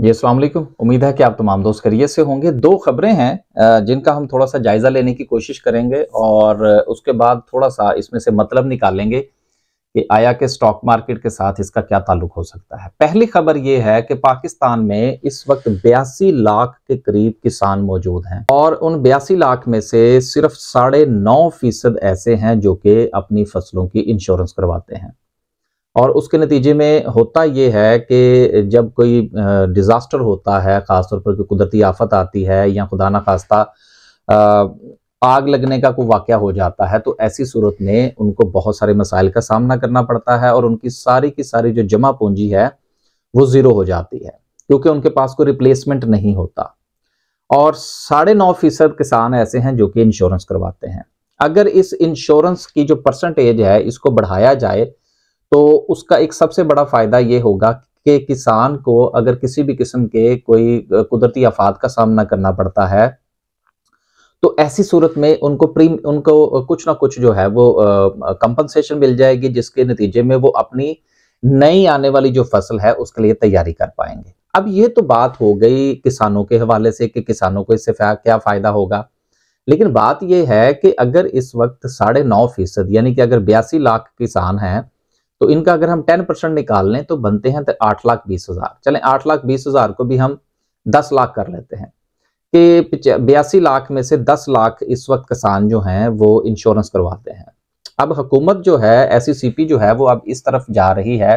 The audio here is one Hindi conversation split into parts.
जी असल उम्मीद है कि आप तमाम दोस्त करिए से होंगे दो खबरें हैं जिनका हम थोड़ा सा जायज़ा लेने की कोशिश करेंगे और उसके बाद थोड़ा सा इसमें से मतलब निकालेंगे कि आया के स्टॉक मार्केट के साथ इसका क्या ताल्लुक हो सकता है पहली खबर ये है कि पाकिस्तान में इस वक्त बयासी लाख के करीब किसान मौजूद हैं और उन बयासी लाख में से सिर्फ साढ़े नौ फीसद ऐसे हैं जो कि अपनी फसलों की इंश्योरेंस करवाते हैं और उसके नतीजे में होता ये है कि जब कोई डिज़ास्टर होता है ख़ासतौर पर कोई कुदरती आफत आती है या खुदा न खास्ता आग लगने का कोई वाक़ हो जाता है तो ऐसी सूरत में उनको बहुत सारे मसाइल का सामना करना पड़ता है और उनकी सारी की सारी जो जमा पूंजी है वो ज़ीरो हो जाती है क्योंकि उनके पास कोई रिप्लेसमेंट नहीं होता और साढ़े नौ फीसद किसान ऐसे हैं जो कि इंश्योरेंस करवाते हैं अगर इस इंश्योरेंस की जो परसेंटेज है इसको बढ़ाया जाए तो उसका एक सबसे बड़ा फायदा ये होगा कि किसान को अगर किसी भी किस्म के कोई कुदरती आफात का सामना करना पड़ता है तो ऐसी सूरत में उनको प्रीम उनको कुछ ना कुछ जो है वो कंपनसेशन मिल जाएगी जिसके नतीजे में वो अपनी नई आने वाली जो फसल है उसके लिए तैयारी कर पाएंगे अब ये तो बात हो गई किसानों के हवाले से कि किसानों को इससे क्या फायदा होगा लेकिन बात यह है कि अगर इस वक्त साढ़े नौ फीसद यानी कि अगर बयासी लाख किसान हैं तो इनका अगर हम टेन परसेंट निकाल लें तो बनते हैं तो आठ लाख बीस हजार चले आठ लाख बीस हजार को भी हम दस लाख कर लेते हैं कि बयासी लाख में से दस लाख इस वक्त किसान जो हैं वो इंश्योरेंस करवाते हैं अब हुकूमत जो है एससीसीपी e जो है वो अब इस तरफ जा रही है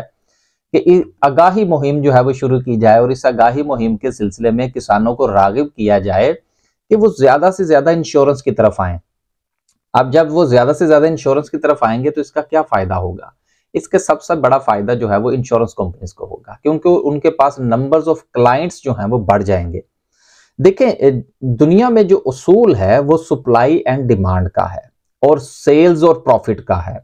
कि आगाही मुहिम जो है वो शुरू की जाए और इस आगाही मुहिम के सिलसिले में किसानों को रागिब किया जाए कि वो ज्यादा से ज्यादा इंश्योरेंस की तरफ आए अब जब वो ज्यादा से ज्यादा इंश्योरेंस की तरफ आएंगे तो इसका क्या फायदा होगा इसके सबसे बड़ा फायदा जो है वो इंश्योरेंस कंपनीज को होगा क्योंकि उनके पास नंबर्स ऑफ क्लाइंट्स जो हैं वो बढ़ जाएंगे देखें दुनिया में जो उसूल है वो सप्लाई एंड डिमांड का है और सेल्स और प्रॉफिट का है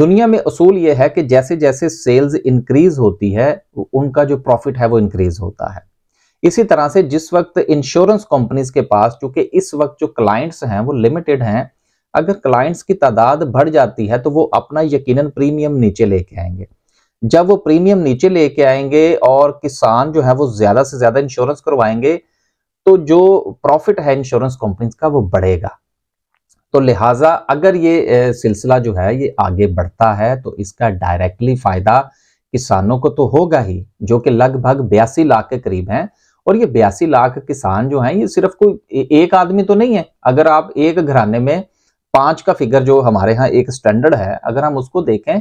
दुनिया में उसूल ये है कि जैसे जैसे सेल्स इंक्रीज होती है उनका जो प्रॉफिट है वो इंक्रीज होता है इसी तरह से जिस वक्त इंश्योरेंस कंपनीज के पास चूंकि इस वक्त जो क्लाइंट्स हैं वो लिमिटेड हैं अगर क्लाइंट्स की तादाद बढ़ जाती है तो वो अपना यकीनन प्रीमियम नीचे लेके आएंगे जब वो प्रीमियम नीचे लेके आएंगे और किसान जो है वो ज्यादा से ज्यादा इंश्योरेंस करवाएंगे तो जो प्रॉफिट है इंश्योरेंस कंपनीज का वो बढ़ेगा तो लिहाजा अगर ये सिलसिला जो है ये आगे बढ़ता है तो इसका डायरेक्टली फायदा किसानों को तो होगा ही जो कि लगभग बयासी लाख के करीब है और ये बयासी लाख किसान जो हैं ये सिर्फ कोई एक आदमी तो नहीं है अगर आप एक घराने में पांच का फिगर जो हमारे यहाँ एक स्टैंडर्ड है अगर हम उसको देखें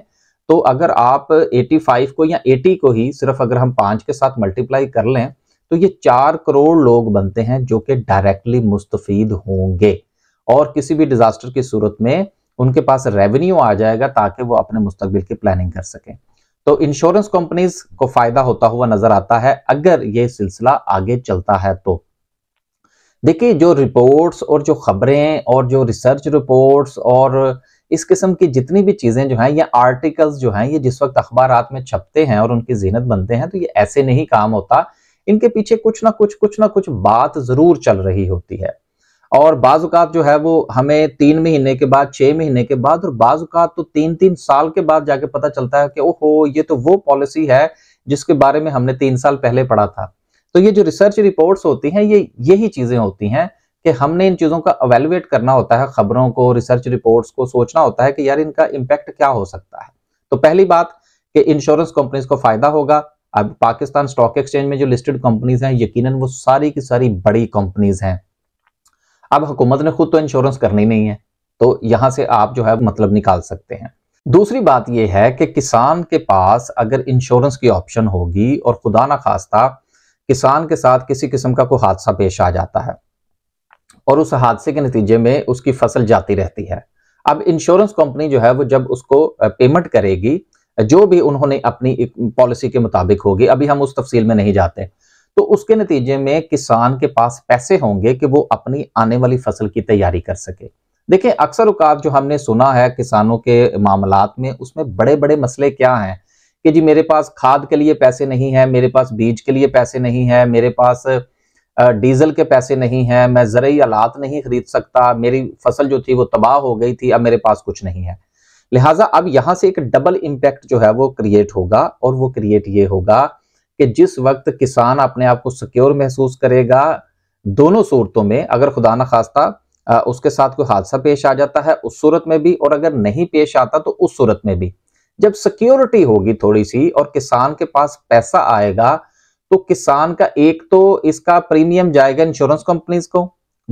तो अगर आप 85 को या 80 को ही सिर्फ अगर हम पांच के साथ मल्टीप्लाई कर लें तो ये चार करोड़ लोग बनते हैं जो कि डायरेक्टली मुस्तफीद होंगे और किसी भी डिजास्टर की सूरत में उनके पास रेवेन्यू आ जाएगा ताकि वो अपने मुस्तबिल की प्लानिंग कर सकें तो इंश्योरेंस कंपनीज को फायदा होता हुआ नजर आता है अगर ये सिलसिला आगे चलता है तो देखिए जो रिपोर्ट्स और जो खबरें और जो रिसर्च रिपोर्ट्स और इस किस्म की जितनी भी चीज़ें जो हैं या आर्टिकल्स जो हैं ये जिस वक्त अखबार में छपते हैं और उनकी जीनत बनते हैं तो ये ऐसे नहीं काम होता इनके पीछे कुछ ना कुछ कुछ ना कुछ बात ज़रूर चल रही होती है और बाज़ात जो है वो हमें तीन महीने के बाद छह महीने के बाद और बाज़ात तो तीन तीन साल के बाद जाके पता चलता है कि ओहो ये तो वो पॉलिसी है जिसके बारे में हमने तीन साल पहले पढ़ा था तो ये जो रिसर्च रिपोर्ट्स होती हैं ये यही चीजें होती हैं कि हमने इन चीज़ों का अवेलुएट करना होता है खबरों को रिसर्च रिपोर्ट्स को सोचना होता है कि यार इनका इम्पैक्ट क्या हो सकता है तो पहली बात कि इंश्योरेंस कंपनीज को फायदा होगा अब पाकिस्तान स्टॉक एक्सचेंज में जो लिस्टेड कंपनीज हैं यकीनन वो सारी की सारी बड़ी कंपनीज हैं अब हुकूमत ने खुद तो इंश्योरेंस करनी नहीं है तो यहां से आप जो है मतलब निकाल सकते हैं दूसरी बात यह है कि किसान के पास अगर इंश्योरेंस की ऑप्शन होगी और खुदा ना खास्ता किसान के साथ किसी किस्म का कोई हादसा पेश आ जाता है और उस हादसे के नतीजे में उसकी फसल जाती रहती है अब इंश्योरेंस कंपनी जो है वो जब उसको पेमेंट करेगी जो भी उन्होंने अपनी पॉलिसी के मुताबिक होगी अभी हम उस तफसील में नहीं जाते तो उसके नतीजे में किसान के पास पैसे होंगे कि वो अपनी आने वाली फसल की तैयारी कर सके देखिये अक्सर उकाब जो हमने सुना है किसानों के मामलात में उसमें बड़े बड़े मसले क्या हैं कि जी मेरे पास खाद के लिए पैसे नहीं है मेरे पास बीज के लिए पैसे नहीं है मेरे पास डीजल के पैसे नहीं है मैं जरिए आलात नहीं खरीद सकता मेरी फसल जो थी वो तबाह हो गई थी अब मेरे पास कुछ नहीं है लिहाजा अब यहाँ से एक डबल इम्पैक्ट जो है वो क्रिएट होगा और वो क्रिएट ये होगा कि जिस वक्त किसान अपने आप को सिक्योर महसूस करेगा दोनों सूरतों में अगर खुदा न खास्ता उसके साथ कोई हादसा पेश आ जाता है उस सूरत में भी और अगर नहीं पेश आता तो उस सूरत में भी जब सिक्योरिटी होगी थोड़ी सी और किसान के पास पैसा आएगा तो किसान का एक तो इसका प्रीमियम जाएगा इंश्योरेंस कंपनीज को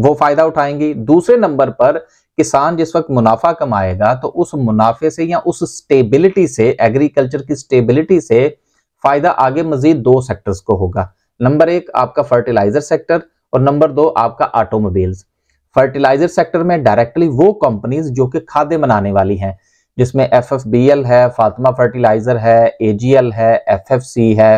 वो फायदा उठाएंगी दूसरे नंबर पर किसान जिस वक्त मुनाफा कमाएगा तो उस मुनाफे से या उस स्टेबिलिटी से एग्रीकल्चर की स्टेबिलिटी से फायदा आगे मजीद दो सेक्टर्स को होगा नंबर एक आपका फर्टिलाइजर सेक्टर और नंबर दो आपका ऑटोमोबाइल्स फर्टिलाइजर सेक्टर में डायरेक्टली वो कंपनीज जो कि खादे बनाने वाली हैं जिसमें एफ एफ बी एल है फातिमा फर्टिलाइजर है ए जी एल है एफ एफ सी है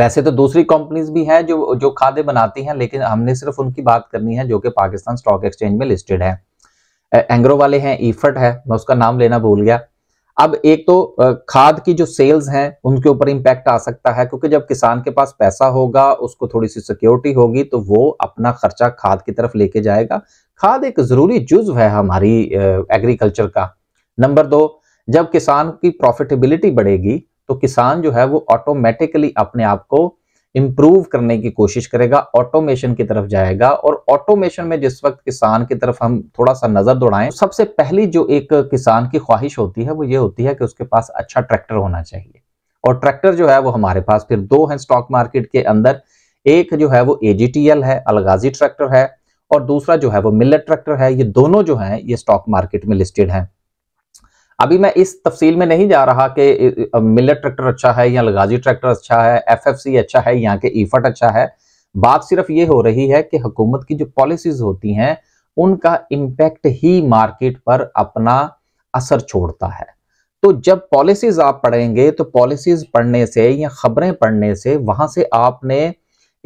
वैसे तो दूसरी कंपनीज भी हैं जो जो खादे बनाती हैं लेकिन हमने सिर्फ उनकी बात करनी है जो कि पाकिस्तान स्टॉक एक्सचेंज में लिस्टेड है एंग्रो वाले हैं ईफर्ट है मैं उसका नाम लेना भूल गया अब एक तो खाद की जो सेल्स हैं उनके ऊपर इम्पैक्ट आ सकता है क्योंकि जब किसान के पास पैसा होगा उसको थोड़ी सी सिक्योरिटी होगी तो वो अपना खर्चा खाद की तरफ लेके जाएगा खाद एक जरूरी जुज्व है हमारी एग्रीकल्चर का नंबर दो जब किसान की प्रॉफिटेबिलिटी बढ़ेगी तो किसान जो है वो ऑटोमेटिकली अपने आप को इम्प्रूव करने की कोशिश करेगा ऑटोमेशन की तरफ जाएगा और ऑटोमेशन में जिस वक्त किसान की तरफ हम थोड़ा सा नजर दौड़ाएं तो सबसे पहली जो एक किसान की ख्वाहिश होती है वो ये होती है कि उसके पास अच्छा ट्रैक्टर होना चाहिए और ट्रैक्टर जो है वो हमारे पास फिर दो हैं स्टॉक मार्केट के अंदर एक जो है वो एजीटीएल है अलगाजी ट्रैक्टर है और दूसरा जो है वो मिलट ट्रैक्टर है ये दोनों जो है ये स्टॉक मार्केट में लिस्टेड है अभी मैं इस तफसील में नहीं जा रहा कि मिलर ट्रैक्टर अच्छा है या लगाजी ट्रैक्टर अच्छा है सी अच्छा है यहाँ के ईफट अच्छा है बात सिर्फ ये हो रही है कि हुकूमत की जो पॉलिसीज होती हैं उनका इम्पैक्ट ही मार्केट पर अपना असर छोड़ता है तो जब पॉलिसीज आप पढ़ेंगे तो पॉलिसीज पढ़ने से या खबरें पढ़ने से वहां से आपने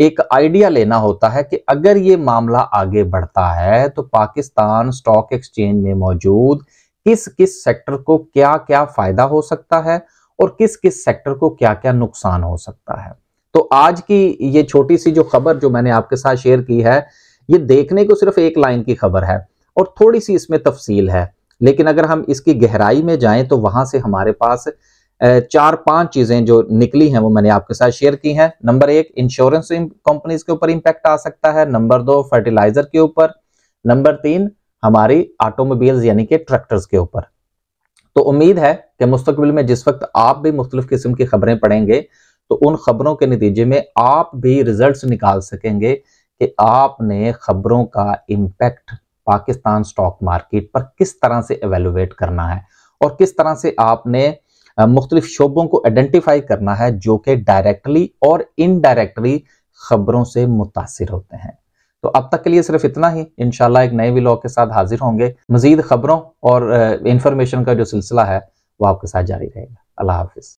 एक आइडिया लेना होता है कि अगर ये मामला आगे बढ़ता है तो पाकिस्तान स्टॉक एक्सचेंज में मौजूद किस किस सेक्टर को क्या क्या फायदा हो सकता है और किस किस सेक्टर को क्या क्या नुकसान हो सकता है तो आज की ये छोटी सी जो खबर जो मैंने आपके साथ शेयर की है ये देखने को सिर्फ एक लाइन की खबर है और थोड़ी सी इसमें तफसील है लेकिन अगर हम इसकी गहराई में जाएं तो वहां से हमारे पास चार पांच चीजें जो निकली हैं वो मैंने आपके साथ शेयर की हैं नंबर एक इंश्योरेंस कंपनीज के ऊपर इंपैक्ट आ सकता है नंबर दो फर्टिलाइजर के ऊपर नंबर तीन हमारी ऑटोमोबाइल्स यानी कि ट्रैक्टर्स के ऊपर तो उम्मीद है कि मुस्तबिल में जिस वक्त आप भी मुख्तलिफ किस्म की खबरें पढ़ेंगे तो उन खबरों के नतीजे में आप भी रिजल्ट निकाल सकेंगे कि आपने खबरों का इम्पैक्ट पाकिस्तान स्टॉक मार्केट पर किस तरह से एवेलुएट करना है और किस तरह से आपने मुख्तलिफ शोबों को आइडेंटिफाई करना है जो कि डायरेक्टली और इनडायरेक्टली खबरों से मुतासर होते हैं तो अब तक के लिए सिर्फ इतना ही इनशाला एक नए व्लॉग के साथ हाजिर होंगे मजीद खबरों और इंफॉर्मेशन का जो सिलसिला है वो आपके साथ जारी रहेगा अल्लाह हाफिज